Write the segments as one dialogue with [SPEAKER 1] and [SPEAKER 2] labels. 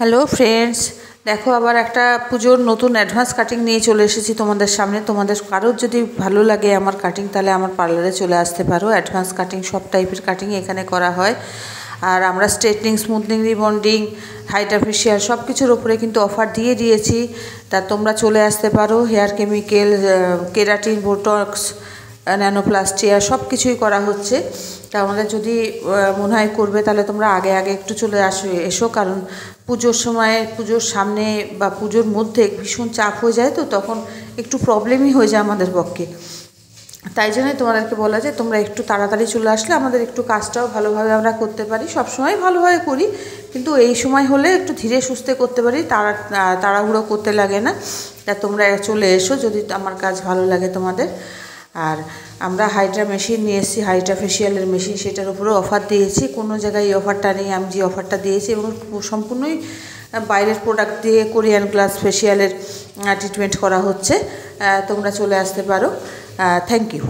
[SPEAKER 1] hello friends দেখো আবার একটা পুজোর নতুন অ্যাডভান্স কাটিং নিয়ে চলে এসেছি তোমাদের সামনে তোমাদের কারোর যদি ভালো লাগে আমার কাটিং তাহলে আমার পার্লারে চলে আসতে পারো অ্যাডভান্স কাটিং সব টাইপের কাটিং এখানে করা হয় আর আমরা স্ট্রেটনিং স্মুথনিং রিবন্ডিং হাইড্রাফেশিয়াল সব কিছুর ওপরে কিন্তু অফার দিয়ে দিয়েছি তা তোমরা চলে আসতে পারো hair chemical keratin botox nanoplastia সব কিছুই করা হচ্ছে তা আমাদের যদি মনে হয় করবে তাহলে তোমরা আগে আগে একটু চলে আসো এসো কারণ পুজোর সময় পুজোর সামনে বা পুজোর মধ্যে ভীষণ চাপ হয়ে যায় তো তখন একটু প্রবলেমই হয়ে যায় আমাদের পক্ষে তাই জন্যই তোমাদেরকে বলা যে তোমরা একটু তাড়াতাড়ি চলে আসলে আমাদের একটু কাজটাও ভালোভাবে আমরা করতে পারি সব সময় ভালোভাবে করি কিন্তু এই সময় হলে একটু ধীরে সুস্থে করতে পারি তাড়া তাড়াহুড়ো করতে লাগে না তা তোমরা চলে এসো যদি আমার কাজ ভালো লাগে তোমাদের আর আমরা হাইড্রা মেশিন নিয়ে এসেছি হাইড্রা ফেসিয়ালের মেশিন সেটার উপরেও অফার দিয়েছি কোনো জায়গায় এই অফারটা নেই আমি যে অফারটা দিয়েছি এবং সম্পূর্ণই বাইরের প্রোডাক্ট দিয়ে কোরিয়ান গ্লাস ফেসিয়ালের ট্রিটমেন্ট করা হচ্ছে তোমরা চলে আসতে পারো thank you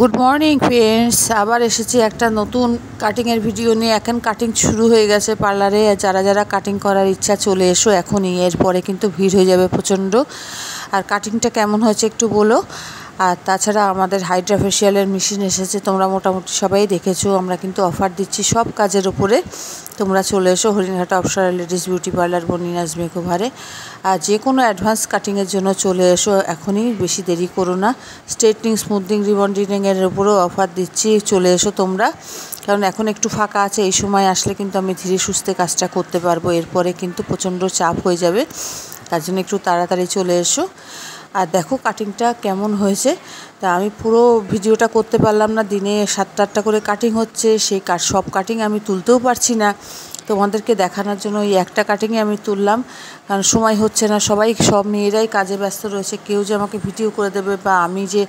[SPEAKER 1] good morning friends আবার এসেছি একটা নতুন কাটিংয়ের ভিডিও নিয়ে এখন কাটিং শুরু হয়ে গেছে পার্লারে যারা যারা কাটিং করার ইচ্ছা চলে এসো এখনই এরপরে কিন্তু ভিড় হয়ে যাবে প্রচণ্ড আর কাটিংটা কেমন হয়েছে একটু বলো আর তাছাড়া আমাদের হাইড্রা ফেশিয়ালের মেশিন এসেছে তোমরা মোটামুটি সবাই দেখেছো আমরা কিন্তু অফার দিচ্ছি সব কাজের উপরে তোমরা চলে এসো Haringhata Apsara ladies beauty parlour বনিনাজ মেকোভারে আর যে কোনো অ্যাডভান্স কাটিংয়ের জন্য চলে এসো এখনই বেশি দেরি করো না স্ট্রেটনিং রিবন রিবন্ডিংয়ের উপরেও অফার দিচ্ছি চলে এসো তোমরা কারণ এখন একটু ফাঁকা আছে এই সময় আসলে কিন্তু আমি ধীরে সুস্থে কাজটা করতে পারবো এরপরে কিন্তু প্রচণ্ড চাপ হয়ে যাবে তার জন্য একটু তাড়াতাড়ি চলে এসো আর দেখো কাটিংটা কেমন হয়েছে তা আমি পুরো ভিডিওটা করতে পারলাম না দিনে সাতটা আটটা করে কাটিং হচ্ছে সেই সব কাটিং আমি তুলতেও পারছি না তোমাদেরকে দেখানোর জন্য ওই একটা কাটিংয়ে আমি তুললাম কারণ সময় হচ্ছে না সবাই সব মেয়েরাই কাজে ব্যস্ত রয়েছে কেউ যে আমাকে ভিডিও করে দেবে বা আমি যে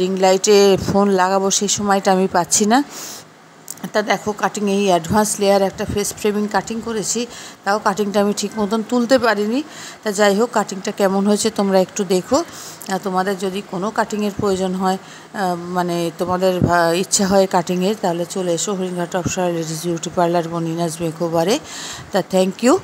[SPEAKER 1] রিং লাইটে ফোন লাগাবো সেই সময়টা আমি পাচ্ছি না তা দেখো কাটিং এই অ্যাডভান্স লেয়ার একটা ফেস ফ্রেমিং কাটিং করেছি তাও কাটিংটা আমি ঠিক মতন তুলতে পারিনি তা যাই হোক কাটিংটা কেমন হয়েছে তোমরা একটু দেখো তোমাদের যদি কোনো কাটিংয়ের প্রয়োজন হয় মানে তোমাদের ইচ্ছা হয় কাটিংয়ের তাহলে চলে এসো Haringhata Apsara ladies beauty parlour বনিনাজ মেকোভারে তা থ্যাংক ইউ